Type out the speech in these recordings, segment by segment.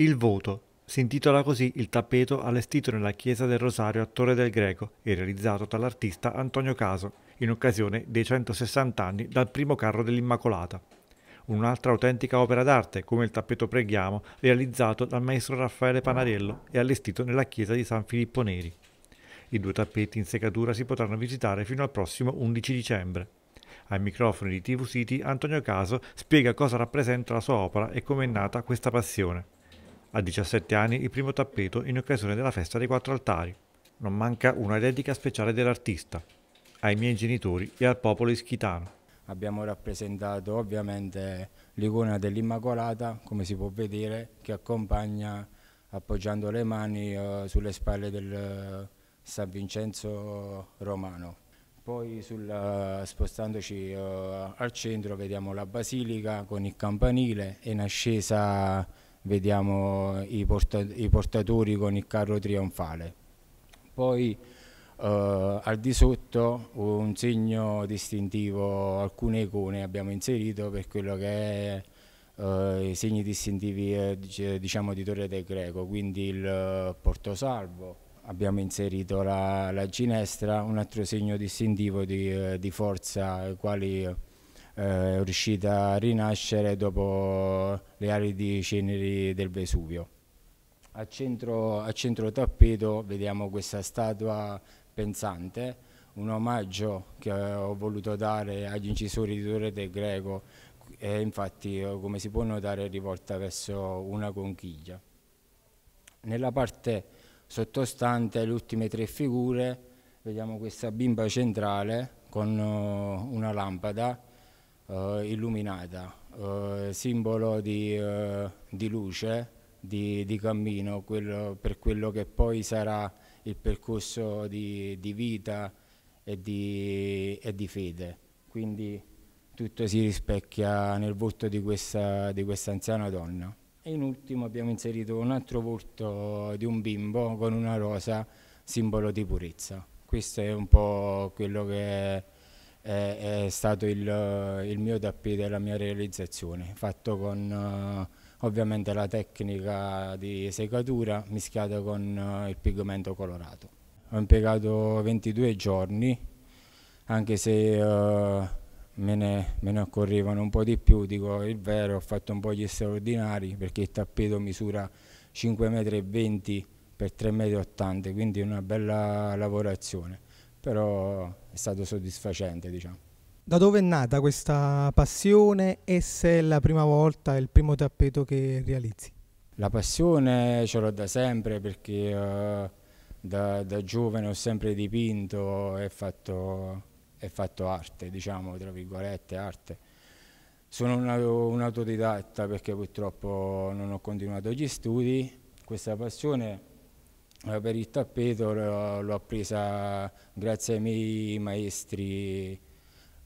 Il voto. Si intitola così il tappeto allestito nella chiesa del Rosario a Torre del Greco e realizzato dall'artista Antonio Caso in occasione dei 160 anni dal primo carro dell'Immacolata. Un'altra autentica opera d'arte come il tappeto Preghiamo realizzato dal maestro Raffaele Panarello e allestito nella chiesa di San Filippo Neri. I due tappeti in secatura si potranno visitare fino al prossimo 11 dicembre. Ai microfoni di TV City Antonio Caso spiega cosa rappresenta la sua opera e come è nata questa passione. A 17 anni il primo tappeto in occasione della festa dei quattro altari. Non manca una dedica speciale dell'artista, ai miei genitori e al popolo ischitano. Abbiamo rappresentato ovviamente l'icona dell'Immacolata, come si può vedere, che accompagna appoggiando le mani eh, sulle spalle del eh, San Vincenzo Romano. Poi sul, eh, spostandoci eh, al centro vediamo la basilica con il campanile e in ascesa vediamo i, posta i portatori con il carro trionfale. Poi Uh, al di sotto un segno distintivo, alcune icone abbiamo inserito per quello che è uh, i segni distintivi eh, diciamo di Torre del Greco, quindi il eh, Porto Salvo. abbiamo inserito la, la ginestra, un altro segno distintivo di, eh, di forza, quali eh, riuscita a rinascere dopo le aridi ceneri del Vesuvio. A centro, a centro tappeto vediamo questa statua pensante, un omaggio che ho voluto dare agli incisori di Torre del Greco e infatti eh, come si può notare è rivolta verso una conchiglia. Nella parte sottostante le ultime tre figure vediamo questa bimba centrale con eh, una lampada eh, illuminata, eh, simbolo di, eh, di luce, di, di cammino quello, per quello che poi sarà il percorso di, di vita e di, e di, fede. Quindi tutto si rispecchia nel volto di questa, di questa anziana donna. E in ultimo abbiamo inserito un altro volto di un bimbo con una rosa, simbolo di purezza. Questo è un po' quello che è, è stato il, il, mio e la mia realizzazione, fatto con eh, ovviamente la tecnica di secatura mischiata con eh, il pigmento colorato. Ho impiegato 22 giorni, anche se uh, me, ne, me, ne, occorrevano un po' di più, dico il vero, ho fatto un po' gli straordinari perché il tappeto misura 5,20 m x 3,80 m, quindi una bella lavorazione però è stato soddisfacente diciamo. Da dove è nata questa passione e se è la prima volta, il primo tappeto che realizzi? La passione ce l'ho da sempre perché eh, da, da, giovane ho sempre dipinto e fatto, e fatto arte, diciamo, tra virgolette arte. Sono una, un autodidatta perché purtroppo non ho continuato gli studi. Questa passione eh, per il tappeto l'ho appresa grazie ai miei maestri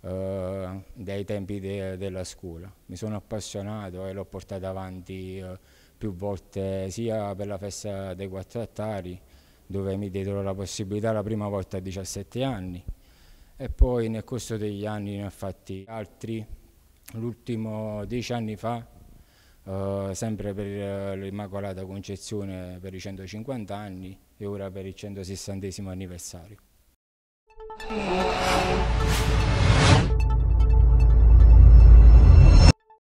eh, dai tempi de, della scuola. Mi sono appassionato e l'ho portata avanti eh, più volte sia per la festa dei quattro attari dove mi diedero la possibilità la prima volta a 17 anni e poi nel corso degli anni ne ho fatti altri, l'ultimo dieci anni fa Uh, sempre per eh, l'Immacolata Concezione per i 150 anni e ora per il 160 anniversario.